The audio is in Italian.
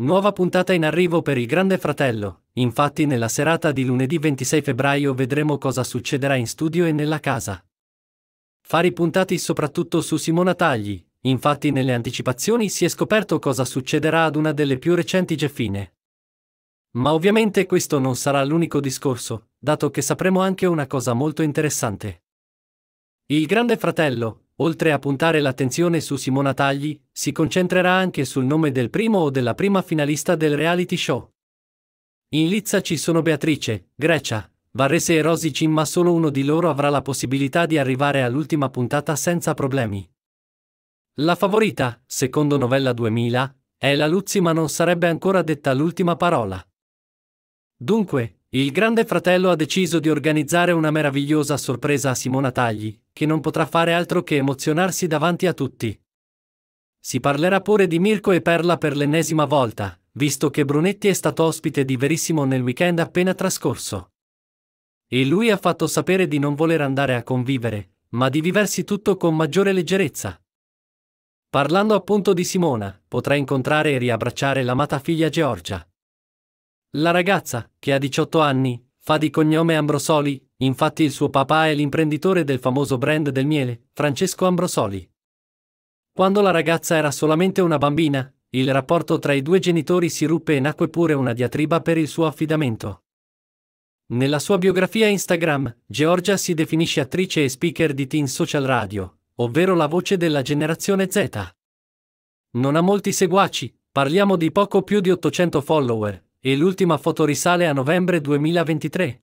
Nuova puntata in arrivo per il Grande Fratello, infatti nella serata di lunedì 26 febbraio vedremo cosa succederà in studio e nella casa. Fari puntati soprattutto su Simona Tagli, infatti nelle anticipazioni si è scoperto cosa succederà ad una delle più recenti geffine. Ma ovviamente questo non sarà l'unico discorso, dato che sapremo anche una cosa molto interessante. Il Grande Fratello, oltre a puntare l'attenzione su Simona Tagli, si concentrerà anche sul nome del primo o della prima finalista del reality show. In lizza ci sono Beatrice, Grecia, Varese e Rosicin ma solo uno di loro avrà la possibilità di arrivare all'ultima puntata senza problemi. La favorita, secondo Novella 2000, è la Luzzi ma non sarebbe ancora detta l'ultima parola. Dunque, il grande fratello ha deciso di organizzare una meravigliosa sorpresa a Simona Tagli, che non potrà fare altro che emozionarsi davanti a tutti. Si parlerà pure di Mirko e Perla per l'ennesima volta, visto che Brunetti è stato ospite di Verissimo nel weekend appena trascorso. E lui ha fatto sapere di non voler andare a convivere, ma di viversi tutto con maggiore leggerezza. Parlando appunto di Simona, potrà incontrare e riabbracciare l'amata figlia Georgia. La ragazza, che ha 18 anni, fa di cognome Ambrosoli, Infatti il suo papà è l'imprenditore del famoso brand del miele, Francesco Ambrosoli. Quando la ragazza era solamente una bambina, il rapporto tra i due genitori si ruppe e nacque pure una diatriba per il suo affidamento. Nella sua biografia Instagram, Georgia si definisce attrice e speaker di Teen Social Radio, ovvero la voce della generazione Z. Non ha molti seguaci, parliamo di poco più di 800 follower, e l'ultima foto risale a novembre 2023.